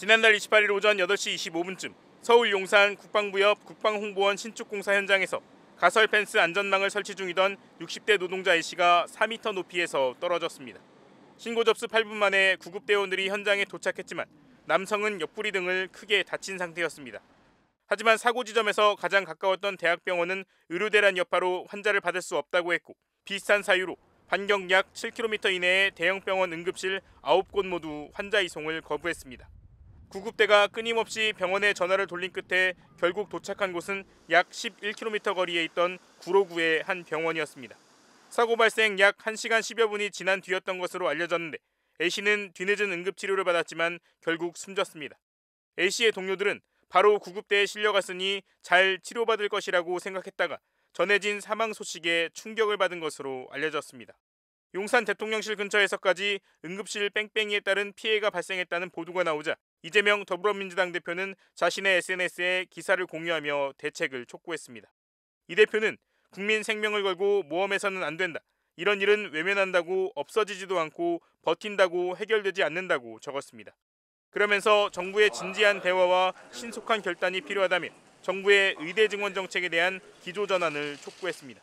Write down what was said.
지난달 28일 오전 8시 25분쯤 서울 용산 국방부 옆 국방홍보원 신축공사 현장에서 가설 펜스 안전망을 설치 중이던 60대 노동자 A씨가 4m 높이에서 떨어졌습니다. 신고 접수 8분 만에 구급대원들이 현장에 도착했지만 남성은 옆구리 등을 크게 다친 상태였습니다. 하지만 사고 지점에서 가장 가까웠던 대학병원은 의료대란 여파로 환자를 받을 수 없다고 했고 비슷한 사유로 반경 약 7km 이내의 대형병원 응급실 9곳 모두 환자 이송을 거부했습니다. 구급대가 끊임없이 병원에 전화를 돌린 끝에 결국 도착한 곳은 약 11km 거리에 있던 구로구의 한 병원이었습니다. 사고 발생 약 1시간 10여 분이 지난 뒤였던 것으로 알려졌는데 A씨는 뒤늦은 응급치료를 받았지만 결국 숨졌습니다. A씨의 동료들은 바로 구급대에 실려갔으니 잘 치료받을 것이라고 생각했다가 전해진 사망 소식에 충격을 받은 것으로 알려졌습니다. 용산 대통령실 근처에서까지 응급실 뺑뺑이에 따른 피해가 발생했다는 보도가 나오자 이재명 더불어민주당 대표는 자신의 SNS에 기사를 공유하며 대책을 촉구했습니다. 이 대표는 국민 생명을 걸고 모험해서는 안 된다. 이런 일은 외면한다고 없어지지도 않고 버틴다고 해결되지 않는다고 적었습니다. 그러면서 정부의 진지한 대화와 신속한 결단이 필요하다며 정부의 의대 증원 정책에 대한 기조 전환을 촉구했습니다.